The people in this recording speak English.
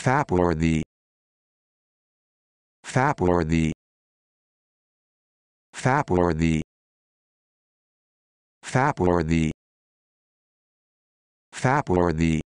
Fapworthy. Fapworthy. Fapworthy. Fapworthy. Fapworthy.